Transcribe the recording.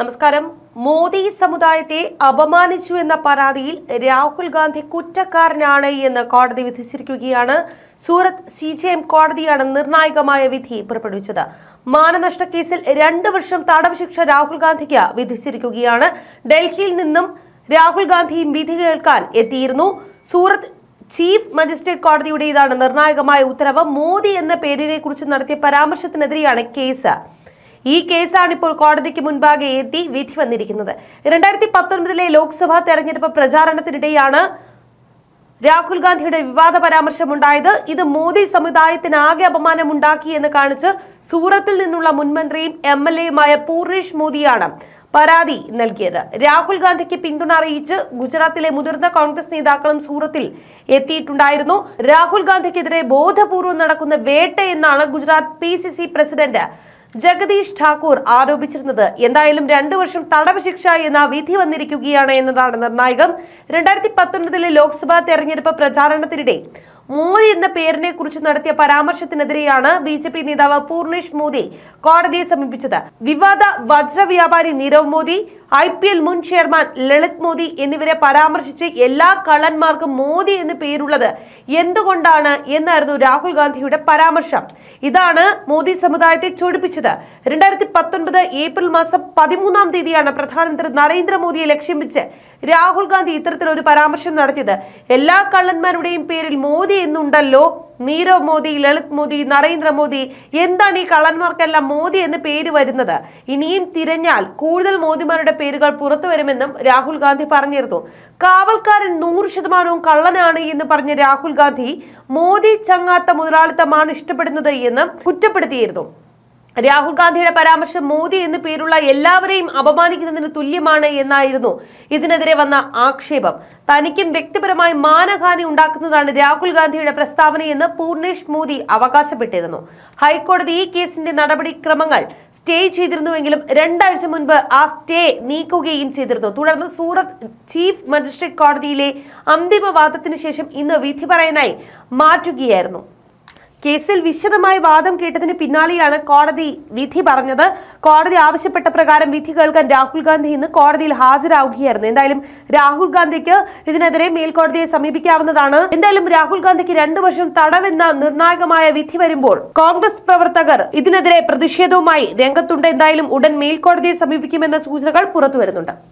നമസ്കാരം മോദി സമുദായത്തെ അപമാനിച്ചു എന്ന പരാതിയിൽ രാഹുൽ ഗാന്ധി കുറ്റക്കാരനാണ് എന്ന് കോടതി വിധിച്ചിരിക്കുകയാണ് സൂറത്ത് സി ജെ എം കോടതിയാണ് നിർണായകമായ വിധി പുറപ്പെടുവിച്ചത് മാനനഷ്ട കേസിൽ രണ്ട് വർഷം തടവ് ശിക്ഷ രാഹുൽ ഗാന്ധിക്ക് വിധിച്ചിരിക്കുകയാണ് ഡൽഹിയിൽ നിന്നും രാഹുൽ ഗാന്ധി വിധി കേൾക്കാൻ എത്തിയിരുന്നു സൂറത്ത് ചീഫ് മജിസ്ട്രേറ്റ് കോടതിയുടെ ഇതാണ് നിർണായകമായ ഉത്തരവ് മോദി എന്ന പേരിനെ കുറിച്ച് നടത്തിയ പരാമർശത്തിനെതിരെയാണ് കേസ് ഈ കേസാണ് ഇപ്പോൾ കോടതിക്ക് മുൻപാകെ എത്തി വിധി വന്നിരിക്കുന്നത് രണ്ടായിരത്തി പത്തൊൻപതിലെ ലോക്സഭാ തെരഞ്ഞെടുപ്പ് പ്രചാരണത്തിനിടെയാണ് രാഹുൽ ഗാന്ധിയുടെ വിവാദ പരാമർശമുണ്ടായത് ഇത് മോദി സമുദായത്തിന് ആകെ അപമാനമുണ്ടാക്കി എന്ന് കാണിച്ച് സൂറത്തിൽ നിന്നുള്ള മുൻമന്ത്രിയും എം എൽ എയുമായ പൂർണേഷ് മോദിയാണ് പരാതി നൽകിയത് രാഹുൽ ഗാന്ധിക്ക് പിന്തുണ അറിയിച്ച് ഗുജറാത്തിലെ മുതിർന്ന കോൺഗ്രസ് നേതാക്കളും സൂറത്തിൽ എത്തിയിട്ടുണ്ടായിരുന്നു രാഹുൽ ഗാന്ധിക്കെതിരെ ബോധപൂർവം നടക്കുന്ന വേട്ട എന്നാണ് ഗുജറാത്ത് പി പ്രസിഡന്റ് ജഗദീഷ് ഠാക്കൂർ ആരോപിച്ചിരുന്നത് എന്തായാലും രണ്ടു വർഷം തടവ് ശിക്ഷ എന്ന വിധി വന്നിരിക്കുകയാണ് എന്നതാണ് നിർണായകം രണ്ടായിരത്തി പത്തൊൻപതിലെ ലോക്സഭാ തെരഞ്ഞെടുപ്പ് പ്രചാരണത്തിനിടെ മോദി എന്ന പേരിനെ കുറിച്ച് നടത്തിയ പരാമർശത്തിനെതിരെയാണ് ബി ജെ പി നേതാവ് പൂർണേഷ് മോദി കോടതിയെ സമീപിച്ചത് വിവാദ വജ്ര വ്യാപാരി നീരവ് മോദി ഐ പി എൽ മുൻ ചെയർമാൻ ലളിത് മോദി എന്നിവരെ പരാമർശിച്ച് എല്ലാ കള്ളന്മാർക്കും മോദി എന്ന് പേരുള്ളത് എന്തുകൊണ്ടാണ് എന്നായിരുന്നു രാഹുൽ ഗാന്ധിയുടെ പരാമർശം ഇതാണ് മോദി സമുദായത്തെ ചൊടിപ്പിച്ചത് രണ്ടായിരത്തി പത്തൊൻപത് ഏപ്രിൽ മാസം പതിമൂന്നാം തീയതിയാണ് പ്രധാനമന്ത്രി നരേന്ദ്രമോദിയെ ലക്ഷ്യം വെച്ച് രാഹുൽ ഗാന്ധി ഇത്തരത്തിലൊരു പരാമർശം നടത്തിയത് എല്ലാ കള്ളന്മാരുടെയും പേരിൽ മോദി എന്നുണ്ടല്ലോ നീരവ് മോദി ലളിത് മോദി നരേന്ദ്രമോദി എന്താണ് ഈ കള്ളന്മാർക്കെല്ലാം മോദി എന്ന് പേര് വരുന്നത് ഇനിയും തിരഞ്ഞാൽ കൂടുതൽ മോദിമാരുടെ പേരുകൾ പുറത്തു വരുമെന്നും രാഹുൽ ഗാന്ധി പറഞ്ഞിരുന്നു കാവൽക്കാരൻ നൂറ് ശതമാനവും കള്ളനാണ് എന്ന് പറഞ്ഞ രാഹുൽ ഗാന്ധി മോദി ചങ്ങാത്ത മുതലാളിത്തമാണ് ഇഷ്ടപ്പെടുന്നത് എന്നും കുറ്റപ്പെടുത്തിയിരുന്നു രാഹുൽ ഗാന്ധിയുടെ പരാമർശം മോദി എന്ന പേരുള്ള എല്ലാവരെയും അപമാനിക്കുന്നതിന് തുല്യമാണ് എന്നായിരുന്നു ഇതിനെതിരെ വന്ന ആക്ഷേപം തനിക്കും വ്യക്തിപരമായി മാനഹാനി ഉണ്ടാക്കുന്നതാണ് രാഹുൽ ഗാന്ധിയുടെ പ്രസ്താവനയെന്ന് പൂർണേഷ് മോദി അവകാശപ്പെട്ടിരുന്നു ഹൈക്കോടതി ഈ കേസിന്റെ നടപടിക്രമങ്ങൾ സ്റ്റേ ചെയ്തിരുന്നുവെങ്കിലും രണ്ടാഴ്ച മുൻപ് ആ സ്റ്റേ നീക്കുകയും ചെയ്തിരുന്നു തുടർന്ന് സൂറത്ത് ചീഫ് മജിസ്ട്രേറ്റ് കോടതിയിലെ അന്തിമവാദത്തിന് ശേഷം ഇന്ന് വിധി പറയാനായി മാറ്റുകയായിരുന്നു കേസിൽ വിശദമായി വാദം കേട്ടതിന് പിന്നാലെയാണ് കോടതി വിധി പറഞ്ഞത് കോടതി ആവശ്യപ്പെട്ട പ്രകാരം വിധി കേൾക്കാൻ രാഹുൽ ഗാന്ധി ഇന്ന് കോടതിയിൽ ഹാജരാകുകയായിരുന്നു എന്തായാലും രാഹുൽ ഗാന്ധിക്ക് ഇതിനെതിരെ മേൽക്കോടതിയെ സമീപിക്കാവുന്നതാണ് എന്തായാലും രാഹുൽ ഗാന്ധിക്ക് രണ്ടു വർഷം തടവെന്ന നിർണായകമായ വിധി വരുമ്പോൾ കോൺഗ്രസ് പ്രവർത്തകർ ഇതിനെതിരെ പ്രതിഷേധവുമായി രംഗത്തുണ്ട് എന്തായാലും ഉടൻ മേൽക്കോടതിയെ സമീപിക്കുമെന്ന സൂചനകൾ പുറത്തുവരുന്നുണ്ട്